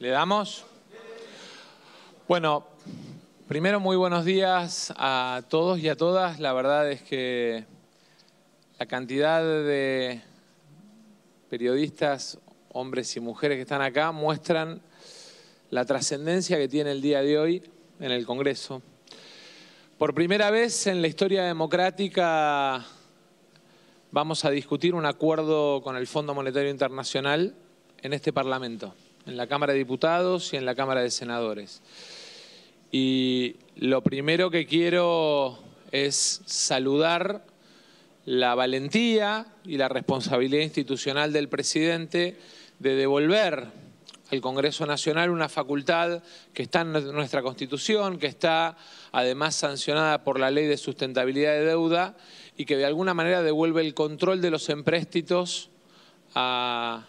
¿Le damos? Bueno, primero muy buenos días a todos y a todas. La verdad es que la cantidad de periodistas, hombres y mujeres que están acá muestran la trascendencia que tiene el día de hoy en el Congreso. Por primera vez en la historia democrática vamos a discutir un acuerdo con el Fondo Monetario Internacional en este Parlamento en la Cámara de Diputados y en la Cámara de Senadores. Y lo primero que quiero es saludar la valentía y la responsabilidad institucional del presidente de devolver al Congreso Nacional una facultad que está en nuestra Constitución, que está además sancionada por la Ley de Sustentabilidad de Deuda y que de alguna manera devuelve el control de los empréstitos a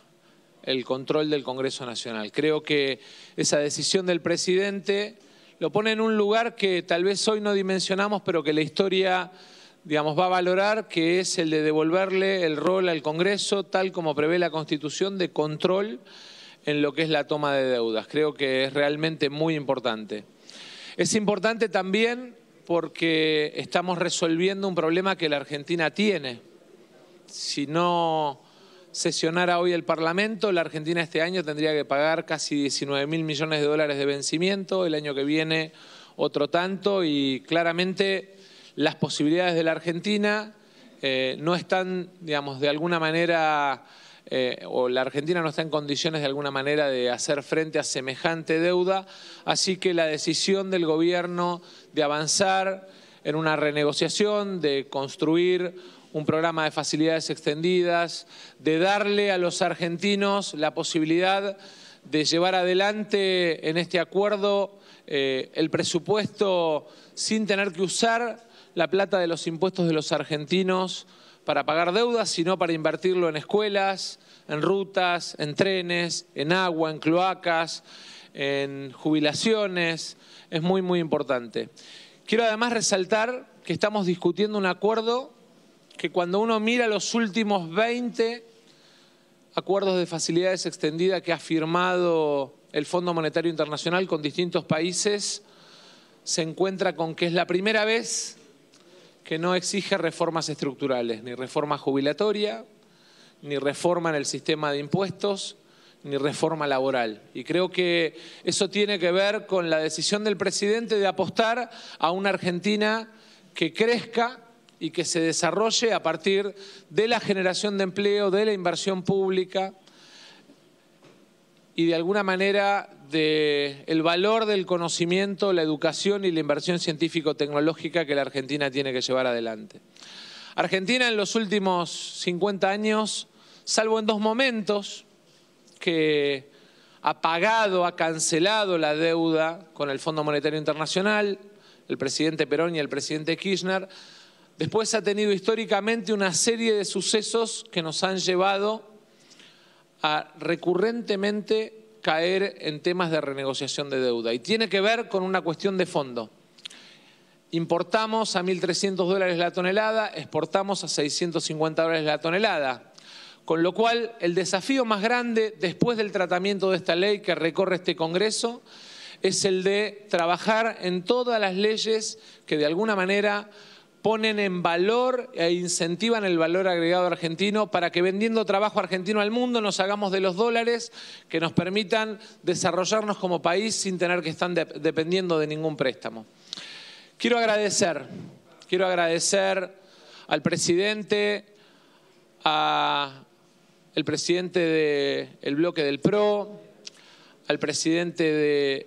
el control del Congreso Nacional. Creo que esa decisión del presidente lo pone en un lugar que tal vez hoy no dimensionamos, pero que la historia digamos, va a valorar, que es el de devolverle el rol al Congreso, tal como prevé la Constitución, de control en lo que es la toma de deudas. Creo que es realmente muy importante. Es importante también porque estamos resolviendo un problema que la Argentina tiene. Si no sesionara hoy el Parlamento, la Argentina este año tendría que pagar casi 19 mil millones de dólares de vencimiento, el año que viene otro tanto y claramente las posibilidades de la Argentina eh, no están, digamos, de alguna manera, eh, o la Argentina no está en condiciones de alguna manera de hacer frente a semejante deuda, así que la decisión del gobierno de avanzar en una renegociación, de construir un programa de facilidades extendidas, de darle a los argentinos la posibilidad de llevar adelante en este acuerdo eh, el presupuesto sin tener que usar la plata de los impuestos de los argentinos para pagar deudas, sino para invertirlo en escuelas, en rutas, en trenes, en agua, en cloacas, en jubilaciones. Es muy, muy importante. Quiero además resaltar que estamos discutiendo un acuerdo que cuando uno mira los últimos 20 acuerdos de facilidades extendidas que ha firmado el Fondo Monetario Internacional con distintos países, se encuentra con que es la primera vez que no exige reformas estructurales, ni reforma jubilatoria, ni reforma en el sistema de impuestos, ni reforma laboral. Y creo que eso tiene que ver con la decisión del presidente de apostar a una Argentina que crezca, y que se desarrolle a partir de la generación de empleo, de la inversión pública y de alguna manera del valor del conocimiento, la educación y la inversión científico-tecnológica que la Argentina tiene que llevar adelante. Argentina en los últimos 50 años, salvo en dos momentos, que ha pagado, ha cancelado la deuda con el Fondo Monetario Internacional, el presidente Perón y el presidente Kirchner, Después ha tenido históricamente una serie de sucesos que nos han llevado a recurrentemente caer en temas de renegociación de deuda. Y tiene que ver con una cuestión de fondo. Importamos a 1.300 dólares la tonelada, exportamos a 650 dólares la tonelada. Con lo cual, el desafío más grande después del tratamiento de esta ley que recorre este Congreso es el de trabajar en todas las leyes que de alguna manera ponen en valor e incentivan el valor agregado argentino para que vendiendo trabajo argentino al mundo nos hagamos de los dólares que nos permitan desarrollarnos como país sin tener que estar dependiendo de ningún préstamo. Quiero agradecer, quiero agradecer al presidente, al presidente del bloque del PRO, al presidente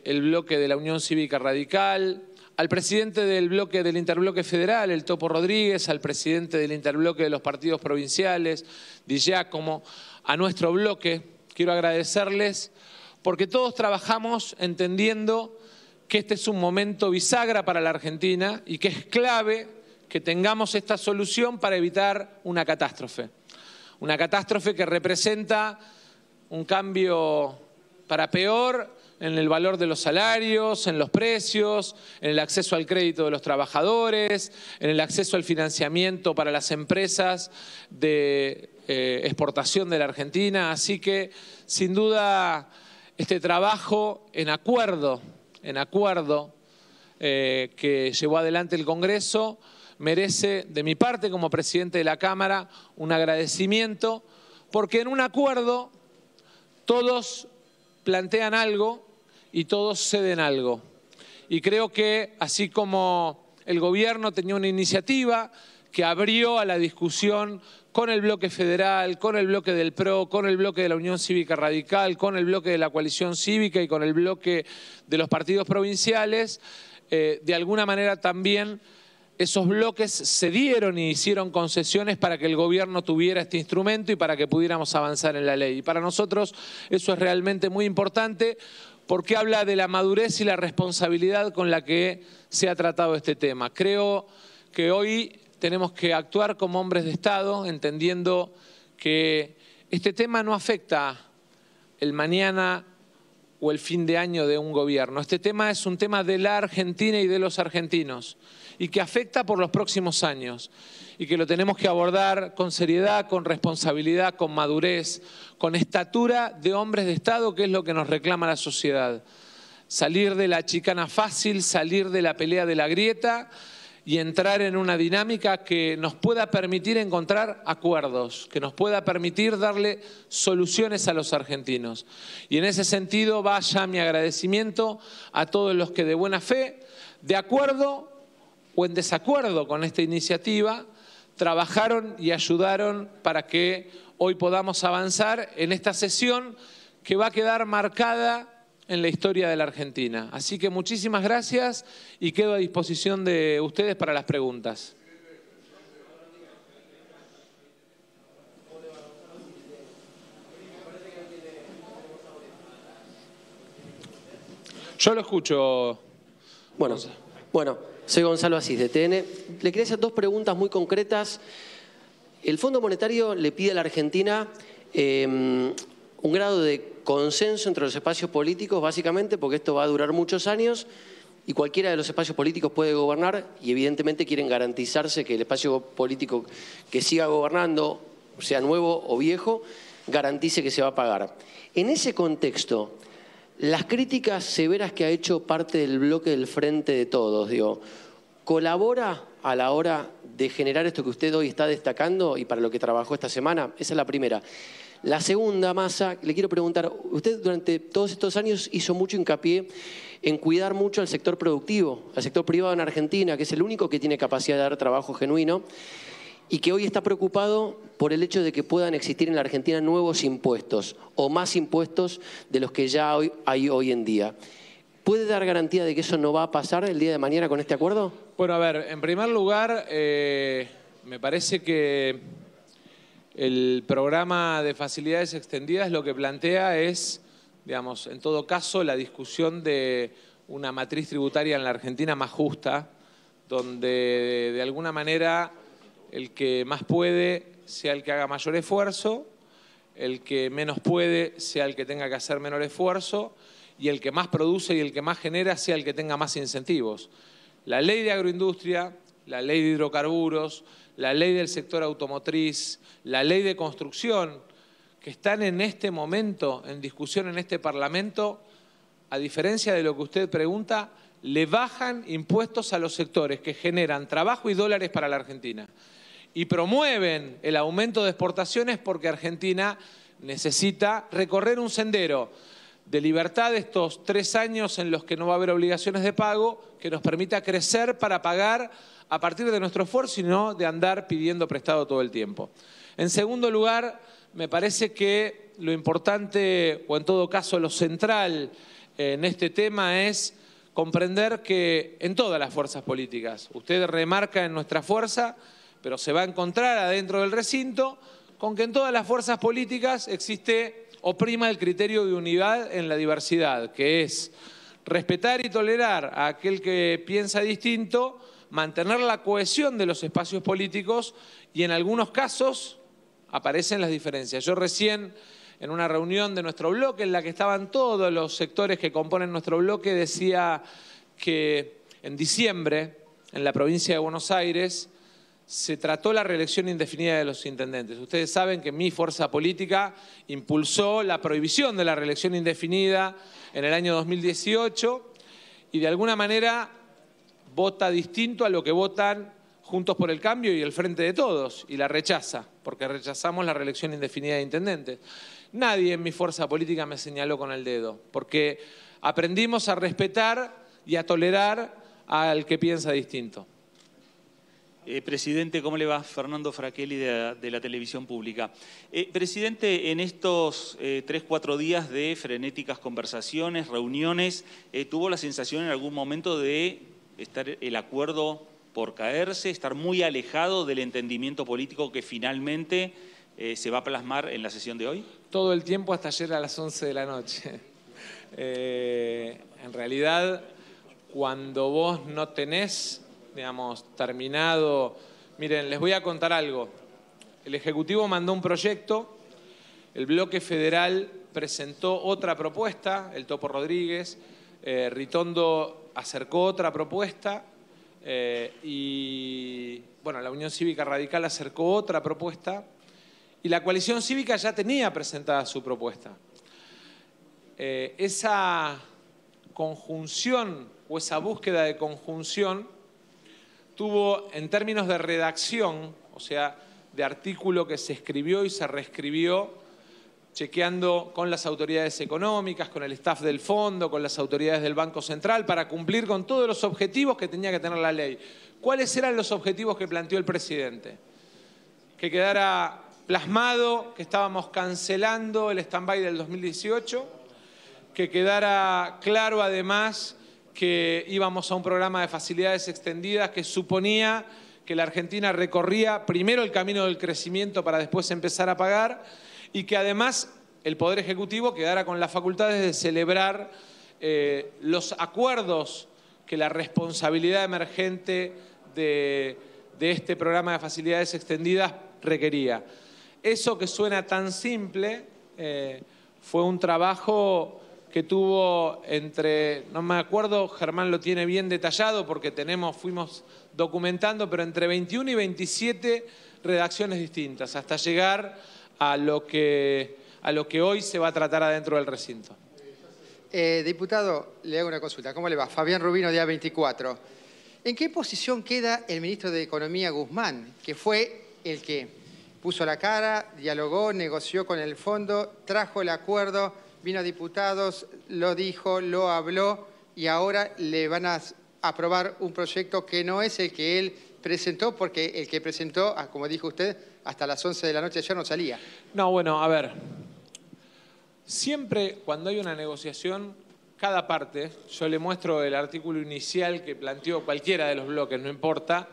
del bloque de la Unión Cívica Radical, al presidente del bloque del interbloque federal, el Topo Rodríguez, al presidente del interbloque de los partidos provinciales, Di Giacomo, a nuestro bloque, quiero agradecerles porque todos trabajamos entendiendo que este es un momento bisagra para la Argentina y que es clave que tengamos esta solución para evitar una catástrofe. Una catástrofe que representa un cambio para peor en el valor de los salarios, en los precios, en el acceso al crédito de los trabajadores, en el acceso al financiamiento para las empresas de eh, exportación de la Argentina. Así que, sin duda, este trabajo en acuerdo, en acuerdo eh, que llevó adelante el Congreso, merece de mi parte como presidente de la Cámara un agradecimiento, porque en un acuerdo todos plantean algo y todos ceden algo. Y creo que así como el gobierno tenía una iniciativa que abrió a la discusión con el bloque federal, con el bloque del PRO, con el bloque de la Unión Cívica Radical, con el bloque de la coalición cívica y con el bloque de los partidos provinciales, eh, de alguna manera también esos bloques cedieron y hicieron concesiones para que el gobierno tuviera este instrumento y para que pudiéramos avanzar en la ley. Y para nosotros eso es realmente muy importante porque habla de la madurez y la responsabilidad con la que se ha tratado este tema. Creo que hoy tenemos que actuar como hombres de Estado, entendiendo que este tema no afecta el mañana o el fin de año de un gobierno. Este tema es un tema de la Argentina y de los argentinos y que afecta por los próximos años y que lo tenemos que abordar con seriedad, con responsabilidad, con madurez, con estatura de hombres de Estado, que es lo que nos reclama la sociedad. Salir de la chicana fácil, salir de la pelea de la grieta y entrar en una dinámica que nos pueda permitir encontrar acuerdos, que nos pueda permitir darle soluciones a los argentinos. Y en ese sentido vaya mi agradecimiento a todos los que de buena fe, de acuerdo o en desacuerdo con esta iniciativa, trabajaron y ayudaron para que hoy podamos avanzar en esta sesión que va a quedar marcada en la historia de la Argentina. Así que muchísimas gracias y quedo a disposición de ustedes para las preguntas. Yo lo escucho. Bueno, bueno soy Gonzalo Asís de TN. Le quería hacer dos preguntas muy concretas. El Fondo Monetario le pide a la Argentina em, un grado de consenso entre los espacios políticos, básicamente porque esto va a durar muchos años y cualquiera de los espacios políticos puede gobernar y evidentemente quieren garantizarse que el espacio político que siga gobernando, sea nuevo o viejo, garantice que se va a pagar. En ese contexto, las críticas severas que ha hecho parte del bloque del Frente de Todos, digo, ¿colabora a la hora de generar esto que usted hoy está destacando y para lo que trabajó esta semana? Esa es la primera. La segunda, masa, le quiero preguntar, usted durante todos estos años hizo mucho hincapié en cuidar mucho al sector productivo, al sector privado en Argentina, que es el único que tiene capacidad de dar trabajo genuino, y que hoy está preocupado por el hecho de que puedan existir en la Argentina nuevos impuestos o más impuestos de los que ya hay hoy en día. ¿Puede dar garantía de que eso no va a pasar el día de mañana con este acuerdo? Bueno, a ver, en primer lugar, eh, me parece que el programa de facilidades extendidas lo que plantea es, digamos, en todo caso, la discusión de una matriz tributaria en la Argentina más justa, donde de alguna manera el que más puede sea el que haga mayor esfuerzo, el que menos puede sea el que tenga que hacer menor esfuerzo y el que más produce y el que más genera sea el que tenga más incentivos. La ley de agroindustria la ley de hidrocarburos, la ley del sector automotriz, la ley de construcción, que están en este momento en discusión en este Parlamento, a diferencia de lo que usted pregunta, le bajan impuestos a los sectores que generan trabajo y dólares para la Argentina y promueven el aumento de exportaciones porque Argentina necesita recorrer un sendero de libertad de estos tres años en los que no va a haber obligaciones de pago que nos permita crecer para pagar a partir de nuestro esfuerzo y no de andar pidiendo prestado todo el tiempo. En segundo lugar, me parece que lo importante, o en todo caso lo central eh, en este tema es comprender que en todas las fuerzas políticas, usted remarca en nuestra fuerza, pero se va a encontrar adentro del recinto con que en todas las fuerzas políticas existe o prima el criterio de unidad en la diversidad, que es respetar y tolerar a aquel que piensa distinto, mantener la cohesión de los espacios políticos y en algunos casos aparecen las diferencias. Yo recién en una reunión de nuestro bloque en la que estaban todos los sectores que componen nuestro bloque decía que en diciembre en la provincia de Buenos Aires se trató la reelección indefinida de los intendentes. Ustedes saben que mi fuerza política impulsó la prohibición de la reelección indefinida en el año 2018 y de alguna manera vota distinto a lo que votan Juntos por el Cambio y el Frente de Todos, y la rechaza, porque rechazamos la reelección indefinida de intendentes. Nadie en mi fuerza política me señaló con el dedo, porque aprendimos a respetar y a tolerar al que piensa distinto. Eh, presidente, ¿cómo le va? Fernando Fraquelli de, la Televisión Pública. Eh, presidente, en estos eh, tres, cuatro días de frenéticas conversaciones, reuniones, ¿tuvo la sensación en algún momento de estar el acuerdo por caerse, estar muy alejado del entendimiento político que finalmente eh, se va a plasmar en la sesión de hoy? Todo el tiempo hasta ayer a las 11 de la noche. Eh, en realidad, cuando vos no tenés, digamos, terminado... Miren, les voy a contar algo. El Ejecutivo mandó un proyecto, el bloque federal presentó otra propuesta, el Topo Rodríguez, eh, Ritondo acercó otra propuesta eh, y, bueno, la Unión Cívica Radical acercó otra propuesta y la coalición cívica ya tenía presentada su propuesta. Eh, esa conjunción o esa búsqueda de conjunción tuvo, en términos de redacción, o sea, de artículo que se escribió y se reescribió, chequeando con las autoridades económicas, con el staff del fondo, con las autoridades del Banco Central, para cumplir con todos los objetivos que tenía que tener la ley. ¿Cuáles eran los objetivos que planteó el presidente? Que quedara plasmado que estábamos cancelando el stand-by del 2018, que quedara claro además que íbamos a un programa de facilidades extendidas que suponía que la Argentina recorría primero el camino del crecimiento para después empezar a pagar y que además el Poder Ejecutivo quedara con las facultades de celebrar eh, los acuerdos que la responsabilidad emergente de, este programa de facilidades extendidas requería. Eso que suena tan simple eh, fue un trabajo que tuvo entre, no me acuerdo, Germán lo tiene bien detallado porque tenemos, fuimos documentando, pero entre 21 y 27 redacciones distintas, hasta llegar a lo que, hoy se va a tratar adentro del recinto. Eh, diputado, le hago una consulta. ¿Cómo le va? Fabián Rubino, día 24. ¿En qué posición queda el ministro de Economía Guzmán, que fue el que puso la cara, dialogó, negoció con el fondo, trajo el acuerdo, vino a diputados, lo dijo, lo habló y ahora le van a aprobar un proyecto que no es el que él presentó porque el que presentó, ah, como dijo usted, hasta las 11 de la noche ya no salía. No, bueno, a ver. Siempre cuando hay una negociación, cada parte, yo le muestro el artículo inicial que planteó cualquiera de los bloques, no importa,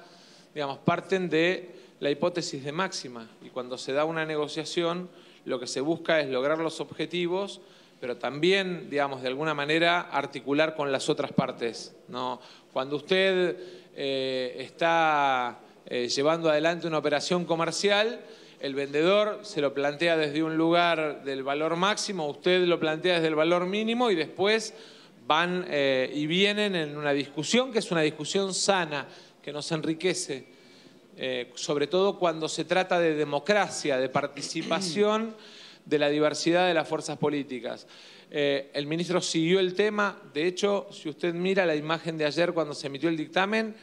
digamos, parten de la hipótesis de máxima. Y cuando se da una negociación, lo que se busca es lograr los objetivos, pero también, digamos, de alguna manera articular con las otras partes. ¿no? Cuando usted eh, está eh, llevando adelante una operación comercial, el vendedor se lo plantea desde un lugar del valor máximo, usted lo plantea desde el valor mínimo y después van eh, y vienen en una discusión que es una discusión sana, que nos enriquece, sobre todo cuando se trata de democracia, de participación de la diversidad de las fuerzas políticas. Eh, el ministro siguió el tema. De hecho, si usted mira la imagen de ayer cuando se emitió el dictamen,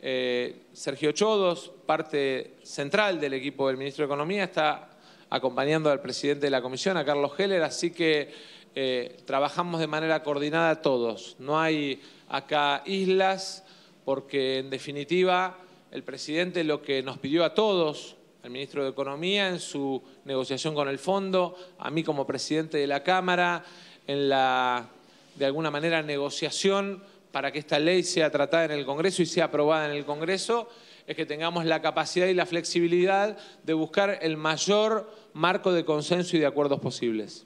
eh, Sergio Chodos, parte central del equipo del ministro de Economía, está acompañando al presidente de la comisión, a Carlos Heller, así que eh, trabajamos de manera coordinada todos. No hay acá islas, porque en definitiva el presidente lo que nos pidió a todos el ministro de Economía en su negociación con el fondo, a mí como presidente de la Cámara, en la, de alguna manera, negociación para que esta ley sea tratada en el Congreso y sea aprobada en el Congreso, es que tengamos la capacidad y la flexibilidad de buscar el mayor marco de consenso y de acuerdos posibles.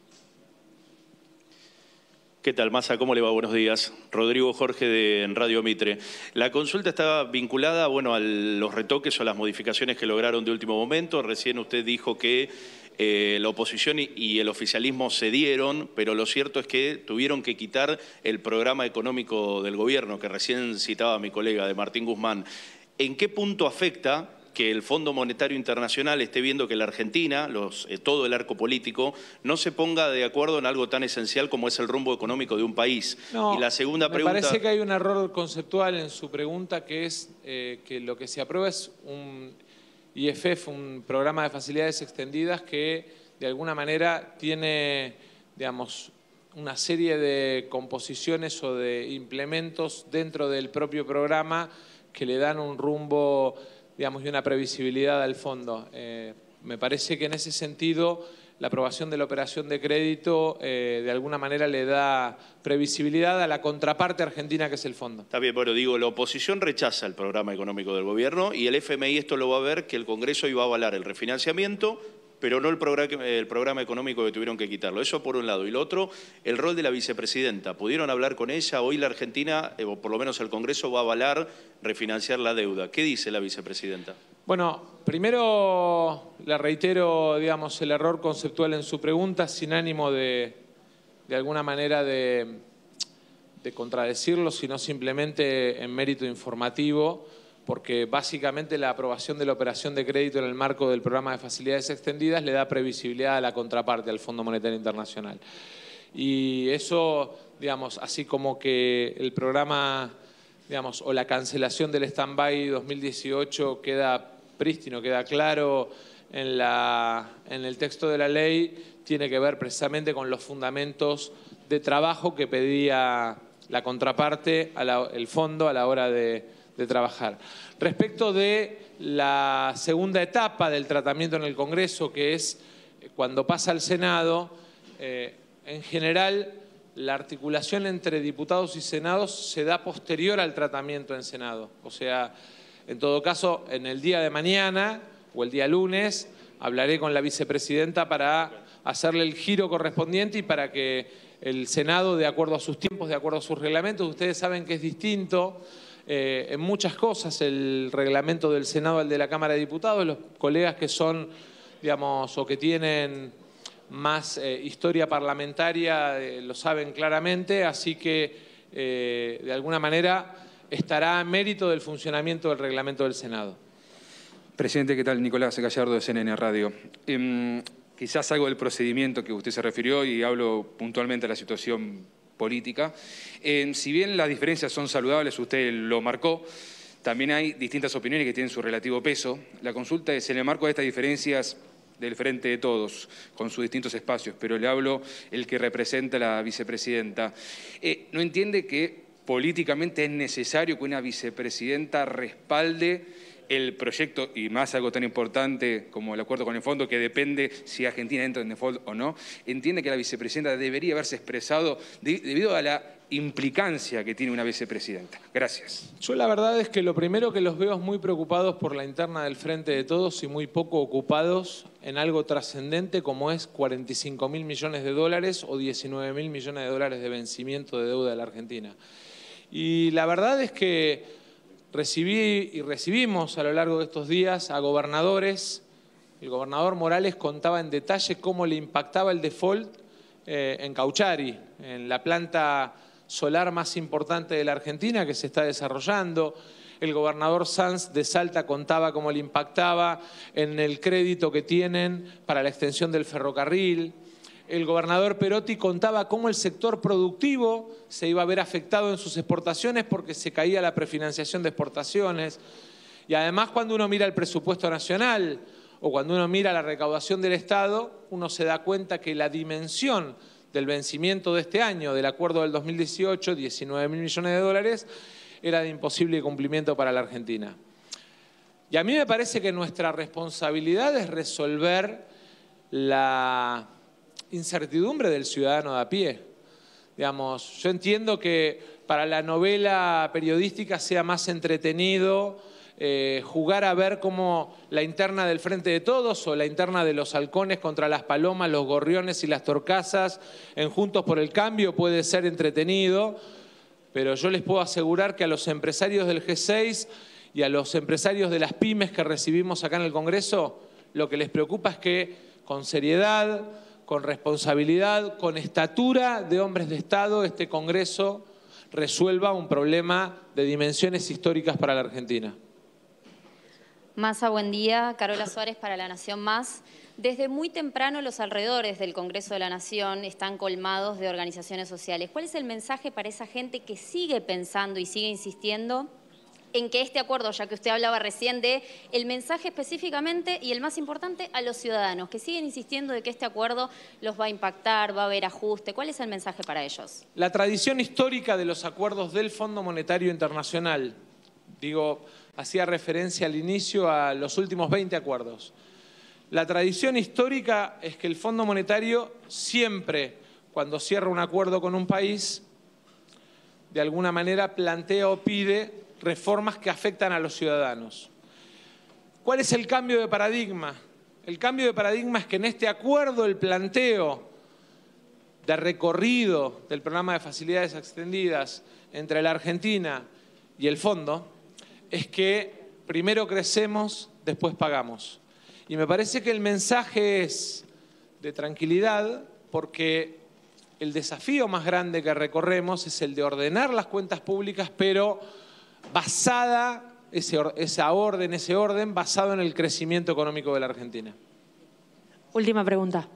¿Qué tal, Massa? ¿Cómo le va? Buenos días. Rodrigo Jorge de Radio Mitre. La consulta estaba vinculada bueno, a los retoques o las modificaciones que lograron de último momento. Recién usted dijo que eh, la oposición y, el oficialismo cedieron, pero lo cierto es que tuvieron que quitar el programa económico del gobierno, que recién citaba mi colega de Martín Guzmán. ¿En qué punto afecta que el Fondo Monetario Internacional esté viendo que la Argentina, eh, todo el arco político, no se ponga de acuerdo en algo tan esencial como es el rumbo económico de un país. y la segunda me parece que hay un error conceptual en su pregunta que es eh, que lo que se aprueba es un IFF, un programa de facilidades extendidas que de alguna manera tiene, digamos, una serie de composiciones o de implementos dentro del propio programa que le dan un rumbo digamos, y una previsibilidad al fondo. Eh, me parece que en ese sentido la aprobación de la operación de crédito eh, de alguna manera le da previsibilidad a la contraparte argentina que es el fondo. Está bien, pero digo, la oposición rechaza el programa económico del gobierno y el FMI esto lo va a ver que el Congreso iba a avalar el refinanciamiento pero no el programa, económico que tuvieron que quitarlo. Eso por un lado. Y lo otro, el rol de la vicepresidenta. ¿Pudieron hablar con ella? Hoy la Argentina, eh, o por lo menos el Congreso, va a avalar refinanciar la deuda. ¿Qué dice la vicepresidenta? Bueno, primero le reitero, digamos, el error conceptual en su pregunta, sin ánimo de, alguna manera de contradecirlo, sino simplemente en mérito informativo porque básicamente la aprobación de la operación de crédito en el marco del programa de facilidades extendidas le da previsibilidad a la contraparte, al Fondo Monetario Internacional. Y eso, digamos, así como que el programa, digamos, o la cancelación del stand-by 2018 queda prístino, queda claro en, el texto de la ley, tiene que ver precisamente con los fundamentos de trabajo que pedía la contraparte, el fondo, a la hora de de trabajar. Respecto de la segunda etapa del tratamiento en el Congreso, que es eh, cuando pasa al Senado, eh, en general la articulación entre diputados y senados se da posterior al tratamiento en Senado. O sea, en todo caso, en el día de mañana o el día lunes hablaré con la vicepresidenta para hacerle el giro correspondiente y para que el Senado, de acuerdo a sus tiempos, de acuerdo a sus reglamentos, ustedes saben que es distinto eh, en muchas cosas, el reglamento del Senado el de la Cámara de Diputados, los colegas que son, digamos, o que tienen más eh, historia parlamentaria eh, lo saben claramente, así que de alguna manera estará a mérito del funcionamiento del reglamento del Senado. Presidente, ¿qué tal? Nicolás Gallardo de CNN Radio. Em, quizás algo del procedimiento que usted se refirió y hablo puntualmente a la situación política. Eh, si bien las diferencias son saludables, usted lo marcó, también hay distintas opiniones que tienen su relativo peso. La consulta es en el marco de estas diferencias del frente de todos, con sus distintos espacios, pero le hablo el que representa a la vicepresidenta. Eh, ¿No entiende que políticamente es necesario que una vicepresidenta respalde el proyecto y más algo tan importante como el acuerdo con el fondo, que depende si Argentina entra en default o no, entiende que la vicepresidenta debería haberse expresado debido a la implicancia que tiene una vicepresidenta. Gracias. Yo la verdad es que lo primero que los veo es muy preocupados por la interna del frente de todos y muy poco ocupados en algo trascendente como es 45 mil millones de dólares o 19 mil millones de dólares de vencimiento de deuda de la Argentina. Y la verdad es que Recibí y recibimos a lo largo de estos días a gobernadores. El gobernador Morales contaba en detalle cómo le impactaba el default eh, en Cauchari, en la planta solar más importante de la Argentina que se está desarrollando. El gobernador Sanz de Salta contaba cómo le impactaba en el crédito que tienen para la extensión del ferrocarril el gobernador Perotti contaba cómo el sector productivo se iba a ver afectado en sus exportaciones porque se caía la prefinanciación de exportaciones. Y además cuando uno mira el presupuesto nacional o cuando uno mira la recaudación del Estado, uno se da cuenta que la dimensión del vencimiento de este año, del acuerdo del 2018, 19 mil millones de dólares, era de imposible cumplimiento para la Argentina. Y a mí me parece que nuestra responsabilidad es resolver la incertidumbre del ciudadano de a pie. Digamos, yo entiendo que para la novela periodística sea más entretenido eh, jugar a ver cómo la interna del Frente de Todos o la interna de los halcones contra las palomas, los gorriones y las torcasas en Juntos por el Cambio puede ser entretenido, pero yo les puedo asegurar que a los empresarios del G6 y a los empresarios de las pymes que recibimos acá en el Congreso, lo que les preocupa es que con seriedad, con responsabilidad, con estatura de hombres de Estado, este Congreso resuelva un problema de dimensiones históricas para la Argentina. Massa, buen día. Carola Suárez para La Nación Más. Desde muy temprano los alrededores del Congreso de la Nación están colmados de organizaciones sociales. ¿Cuál es el mensaje para esa gente que sigue pensando y sigue insistiendo en que este acuerdo, ya que usted hablaba recién de el mensaje específicamente y el más importante a los ciudadanos, que siguen insistiendo de que este acuerdo los va a impactar, va a haber ajuste. ¿Cuál es el mensaje para ellos? La tradición histórica de los acuerdos del Fondo Monetario Internacional, digo, hacía referencia al inicio a los últimos 20 acuerdos. La tradición histórica es que el Fondo Monetario siempre, cuando cierra un acuerdo con un país, de alguna manera plantea o pide reformas que afectan a los ciudadanos. ¿Cuál es el cambio de paradigma? El cambio de paradigma es que en este acuerdo el planteo de recorrido del programa de facilidades extendidas entre la Argentina y el fondo es que primero crecemos, después pagamos. Y me parece que el mensaje es de tranquilidad porque el desafío más grande que recorremos es el de ordenar las cuentas públicas, pero basada, ese, esa orden, ese orden, basado en el crecimiento económico de la Argentina. Última pregunta.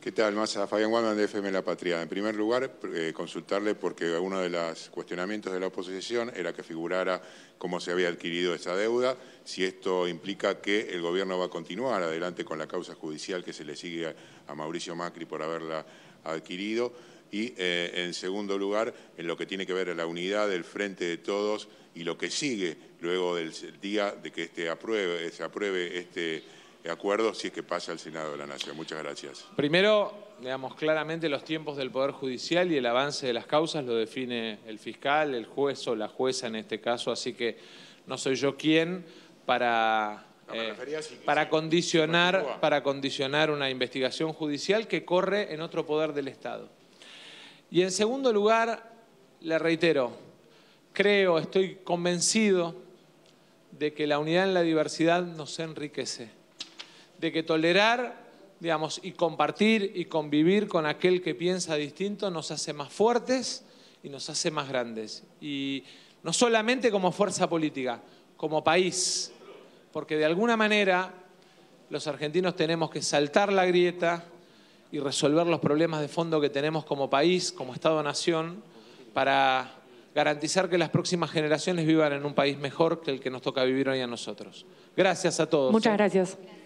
¿Qué tal, Massa? Fabián Guandan de FM La Patria. En primer lugar, eh, consultarle porque uno de los cuestionamientos de la oposición era que figurara cómo se había adquirido esa deuda, si esto implica que el gobierno va a continuar adelante con la causa judicial que se le sigue a Mauricio Macri por haberla adquirido y eh, en segundo lugar en lo que tiene que ver la unidad del frente de todos y lo que sigue luego del día de que este eh, se apruebe este acuerdo si es que pasa al Senado de la Nación. Muchas gracias. Primero, digamos claramente los tiempos del Poder Judicial y el avance de las causas lo define el fiscal, el juez o la jueza en este caso, así que no soy yo quien para eh, condicionar para condicionar una investigación judicial que corre en otro poder del Estado. Y en segundo lugar, le reitero, creo, estoy convencido de que la unidad en la diversidad nos enriquece, de que tolerar, digamos, y compartir y convivir con aquel que piensa distinto nos hace más fuertes y nos hace más grandes. Y no solamente como fuerza política, como país, porque de alguna manera los argentinos tenemos que saltar la grieta, y resolver los problemas de fondo que tenemos como país, como Estado-Nación, para garantizar que las próximas generaciones vivan en un país mejor que el que nos toca vivir hoy a nosotros. Gracias a todos. Muchas ¿eh? gracias.